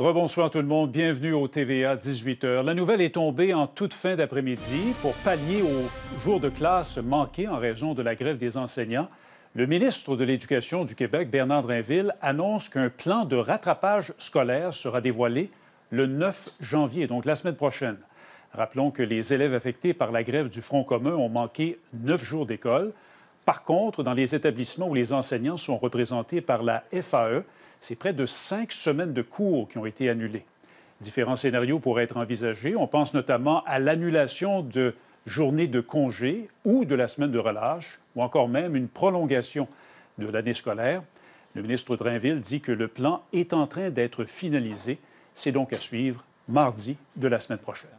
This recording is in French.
Rebonsoir tout le monde, bienvenue au TVA 18h. La nouvelle est tombée en toute fin d'après-midi. Pour pallier aux jours de classe manqués en raison de la grève des enseignants, le ministre de l'Éducation du Québec, Bernard Drinville, annonce qu'un plan de rattrapage scolaire sera dévoilé le 9 janvier, donc la semaine prochaine. Rappelons que les élèves affectés par la grève du Front commun ont manqué neuf jours d'école. Par contre, dans les établissements où les enseignants sont représentés par la FAE, c'est près de cinq semaines de cours qui ont été annulées. Différents scénarios pourraient être envisagés. On pense notamment à l'annulation de journées de congé ou de la semaine de relâche, ou encore même une prolongation de l'année scolaire. Le ministre Drainville dit que le plan est en train d'être finalisé. C'est donc à suivre mardi de la semaine prochaine.